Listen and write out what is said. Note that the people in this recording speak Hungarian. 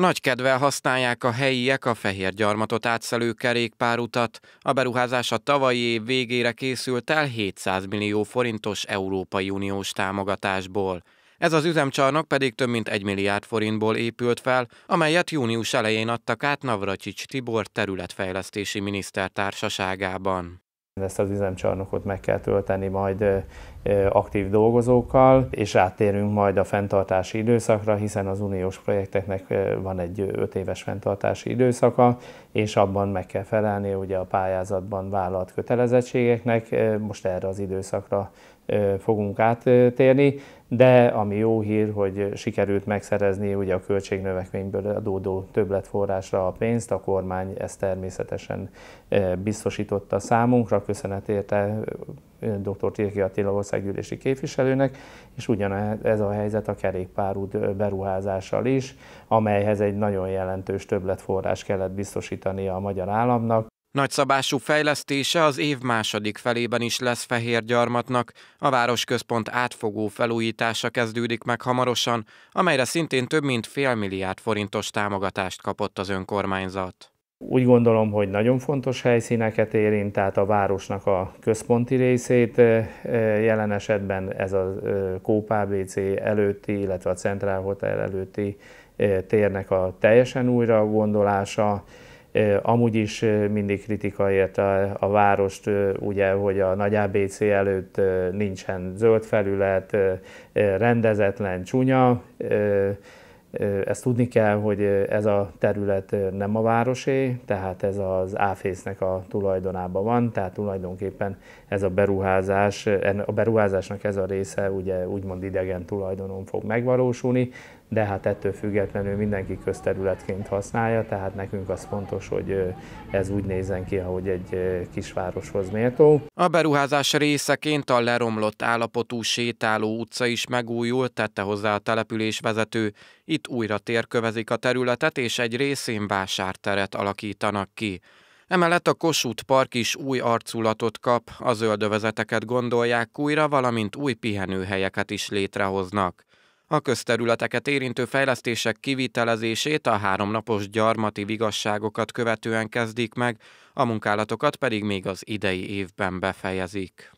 Nagy kedvel használják a helyiek a fehér gyarmatot átszelő kerékpárutat. A beruházás a tavalyi év végére készült el 700 millió forintos Európai Uniós támogatásból. Ez az üzemcsarnok pedig több mint 1 milliárd forintból épült fel, amelyet június elején adtak át Navracsics Tibor területfejlesztési minisztertársaságában. Ezt az üzemcsarnokot meg kell tölteni majd aktív dolgozókkal, és áttérünk majd a fenntartási időszakra, hiszen az uniós projekteknek van egy 5 éves fenntartási időszaka, és abban meg kell felelni ugye a pályázatban vállalt kötelezettségeknek. Most erre az időszakra fogunk áttérni, de ami jó hír, hogy sikerült megszerezni ugye a költségnövekményből adódó többletforrásra a pénzt, a kormány ezt természetesen biztosította számunkra, köszönet érte dr. Tirki Attila országgyűlési képviselőnek, és ugyanez a helyzet a kerékpárút beruházással is, amelyhez egy nagyon jelentős többletforrás kellett biztosítani a magyar államnak, Nagyszabású fejlesztése az év második felében is lesz fehér Gyarmatnak, a városközpont átfogó felújítása kezdődik meg hamarosan, amelyre szintén több mint fél milliárd forintos támogatást kapott az önkormányzat. Úgy gondolom, hogy nagyon fontos helyszíneket érint, tehát a városnak a központi részét, jelen esetben ez a Kópábc előtti, illetve a Centrál Hotel előtti térnek a teljesen újra gondolása, Amúgy is mindig kritika a a várost, ugye, hogy a nagy ABC előtt nincsen zöld felület, rendezetlen, csúnya, ezt tudni kell, hogy ez a terület nem a városé, tehát ez az áfésznek a tulajdonában van, tehát tulajdonképpen ez a beruházás, a beruházásnak ez a része ugye úgymond idegen tulajdonon fog megvalósulni, de hát ettől függetlenül mindenki közterületként használja, tehát nekünk az fontos, hogy ez úgy nézzen ki, ahogy egy kisvároshoz méltó. A beruházás részeként a leromlott állapotú sétáló utca is megújult, tette hozzá a település vezető, itt újra térkövezik a területet, és egy részén vásárteret alakítanak ki. Emellett a Kossuth Park is új arculatot kap, a zöldövezeteket gondolják újra, valamint új pihenőhelyeket is létrehoznak. A közterületeket érintő fejlesztések kivitelezését a háromnapos gyarmati vigasságokat követően kezdik meg, a munkálatokat pedig még az idei évben befejezik.